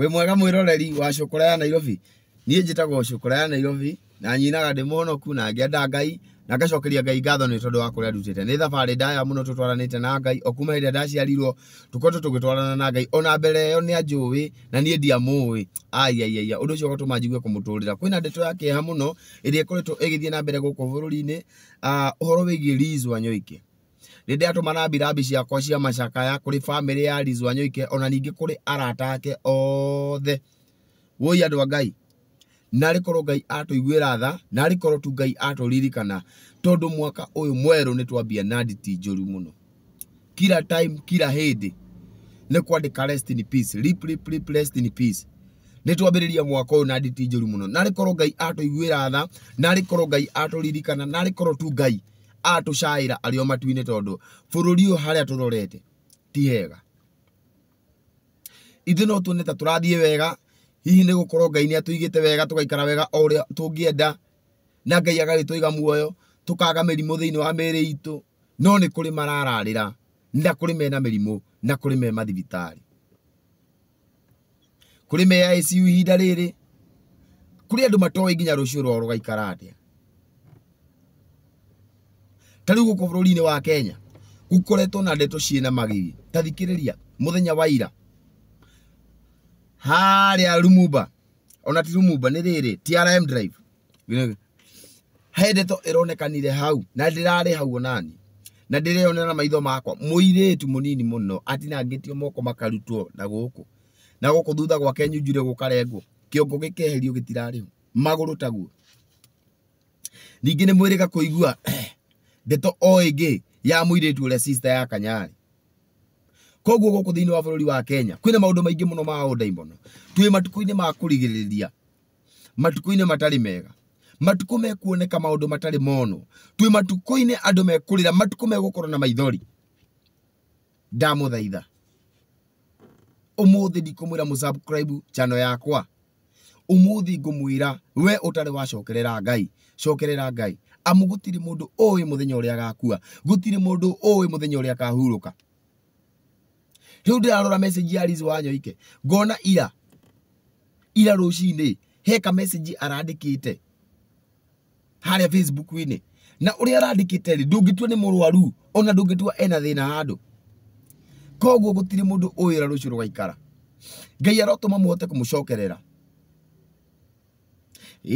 wä mwega mwä roreri wa cåkå ya nairobi niä njä tagwo cåkå ya nairobi na nyinaga ndä monoku na ngä ngai na ngacokeria ngai ngatho nä tondå wa kå rä a ndutĩte nä thabarä ndaya må no tå twaranä te na ngai o kuma hä ndä ä ndaciarirwo tå koretwo tå gä twarana na ngai ona mbere ä yo nä anjå ä na niä ndiamå ä aiaiaia å ndå å cio gåtå ma njigue kå må tå rä ra kwä na ndeto ya kä eha må no ä rä a ä koretwo ä gä thiä na mbere gå kå bå rå ri å ah, horo wä giä rizwa nyoike nä ndeatåmana mbirabi ciakwa cia macakaya kå rä bamä ya rizwa nyoike ona ningä kå arata ake othe woi andå a ngai nari koro ngai atå iguä ra tha narä korwo tu ngai atå ririkana tondå mwaka å yå mwerå nä twambia na nditi njå ru kila no kila time kila hä ndä nä kwandä ka nä twambä rä ria mwaka å yå na nditi njå ru må no narä korwo ngai atå iguä ra tha narä korwo ngai atå ririkana narä korwo tu ngai atushaira arä o matu-inä tondå bå tiega ri å no tuone ta tå wega hihi ni gå ngai ni atuigite wega tugaikara wega o tungienda na ngai agarä tå muoyo tukaga kaga mä wa mä itu itå no nä kå rä marararä ra na kå mena mä na kuri me mathibitari kuri me ICU ihinda rä rä kå rä andå matoä nginya rå ciå rwao rå tari guko bururi gå wa kenya gukoretwo na ndeto ciĩna magigi ta thikĩrĩria muthenya wa ira harĩa rumumba ona ti rumumba ni riri trm drive he ndeto ĩronekanire hau na ndĩrarĩ hau onani na ndĩreyonera na maitho makwa mũirĩtu mũnini mũno atinangĩtio moko makarutwo na gũkũ na gũkũ thutha gwake nyunjure gukarengwo kiongo gĩkeherio gĩtirarĩho maguru taguo ningi ni mwirika kuigua ndeto o ingi ya muiritu uria sister ya kanyari koguo guku thiini wa bururi wa Kenya kwina maundu maingi muno ma undaimono twi matukuini ma kurigiriria matuku-ini matari mega matuku mekuoneka maundu matari mono twi matukuini andu mekurira matuku megukorwo na maithori ndamuthaitha umuthi ndikumwira musubscribe chano yakwa umuthi ngumwira we utari wacokerera ngai cokerera ngai amu gutiri mundu oi muthenya uria agakua gutiri mundu oi muthenya uria akahuruka riu ndirarora message ya Liz Wanyoike ngona ira ira rucini he ka message arandikite haria facebook ini na uria arandikite ri ndungitua ni murwaru ona ndungitua ena thina handu koguo gutiri mundu oi ira rucio rugaikara ngai arotuma muhote kumucokerera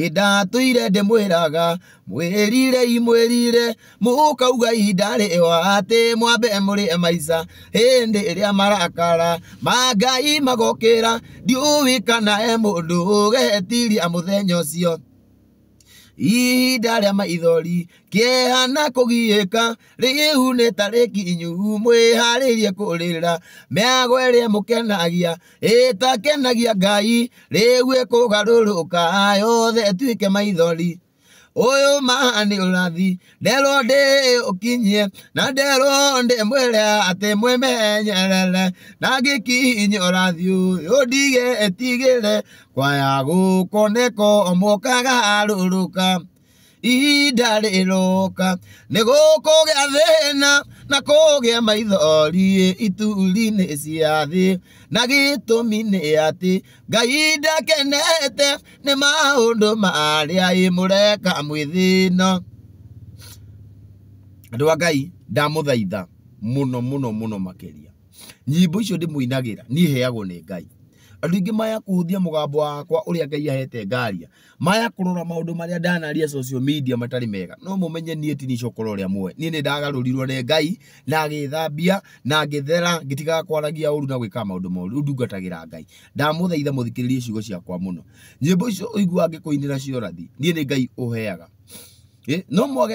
indatũire ndĩmwĩraga mwĩrirei mwĩrire mũkauga ihinda rĩwa atĩ mwambe mũrĩe maica hĩndĩ ĩrĩa marakara ma ngai magokĩra ndiũĩ kana e mũndũ ũgetiria mũthenya cio ihinda rĩa maithori kĩeha na kũgiĩka rĩu nĩ tarĩkinyu mwĩharĩrie kũrĩra mĩago ĩrĩa mũkenagia ĩtakenagia ngai rĩu ĩkũgarũrũka yothe ĩtuĩke maithori uyu maani urathi nderwo ndi ukinyie na nderwo ndi mwire ati mwimenyerere na ngikinyi urathi uyu ndige etigire kwaya guko niko mukagarũrũka ihinda rĩroka nĩ gũkũgĩa thĩna na kũgĩa maithori ituri-inĩ cia thĩ na gĩtũmi nĩ atĩ ngai ndakenete nĩ maũndũ marĩa ĩmũreka mwĩthĩno andũ a ngai ndamũthaitha mũno mũno mũno makĩria nyimbo icio ndĩmũinagĩra niĩ heagwo nĩ ngai andå aingä maya kå hå thia må gambo wakwa å rä a ngai ahete ngaria maya kå rora maå ndå marä a ndanaria matarä mega no må menye niä tinicokora å rä a mwe niä nä ndagarå rirwo nä ngai na agä thambia na ngä thera ngä tigaga kwaragia å ru na gwä ka maå ndå moru ndungatagä ra ngai ndamå thaitha må thikä rä rie ciugo ciakwa må no nyä icio å igua ngä kå inä ra ciorathi niä nä ngai å heaga no mwage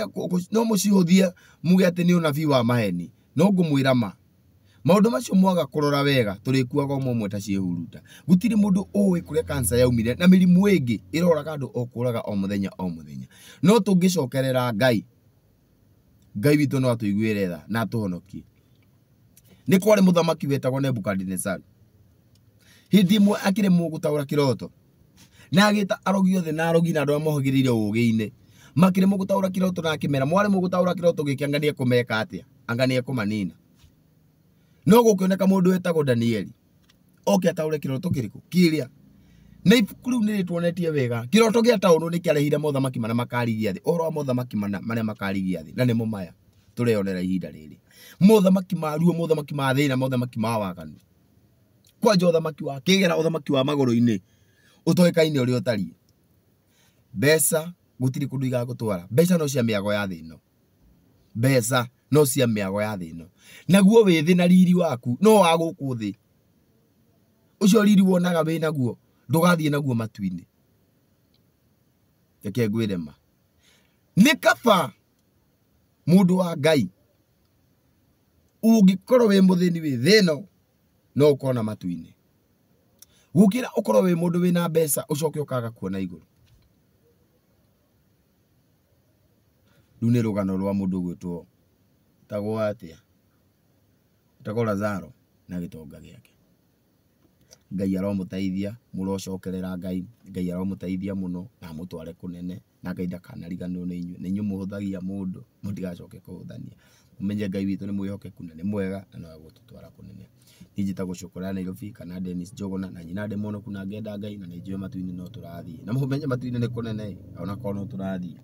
no må muge atä nä å wa maheni no ngå ma maundu macio mwaga kurora wega turikuaga omwe ta ciĩhuruta gutiri mundu uwi kuria kansa yaumire na mirimu ingi iroraga andu o kuraga o muthenya o muthenya no tungicokerera ngai ngai witå no atåiguä tha na atå honokie nä kwarä må thamaki wetagwo nebukadinezaru hä imwe akirä må gå taå ra kä roto na agä arogi othe na arogi na andå arä a mohagä rä ire å gä inä makirä na akimera mera mwarä må gå taå ra kä roto gä kä anga nä no gukioneka mundu wetagwo danieli oke ataure kiroto kiriku kiria na ibuku riu nirituonetie wega kiroto gia taundu nikiarehire mothamaki mana makarigia thi uhoro wa mothamaki mana maria makarigia thi na nimo maya tureyonera ihinda riri mothamaki ma ruo mothamaki ma thina mothamaki ma waganu kwanja uthamaki wa kigera uthamaki wa magoro-ini utoikaine uria utariĩ mbeca gutiri kundu igagutwara mbeca no cia miago ya thino mbeca no cia ago ya thä ĩno naguo wä thä na riri waku no wa thä å cio riri wonaga wä naguo ndũgathiĩ naguo matu-inĩ reke ngwĩre ma nĩ kaba mũndũ wa ngai ũngĩkorwo wĩ mũthĩni wĩ thĩno no ũkona matu korwo wä må ndå wä na mbeca å ũkaga kuona rå riu ni rugano rwa mundu ugwitwo tagwo atia tagwo Lazaro na gitonga giake ngai aromuteithia murocokerera ngai ngai aromuteithia muno na mutware kunene na ngai ndakanariganirwo nä inyuä nä inyuä må håthagia må ndå må ndigacoke kå håthania må menye ngai witå nä mwä kunene mwega na nowe gå tå twara kå nene ninjä tagå cåkå nairobi kana denis njogona na nyina ndä monoku na ngenda ngai na nä njå matu-inä no tå rathiä na må menye matu-inä nä kå nene onakorwo no tå rathiä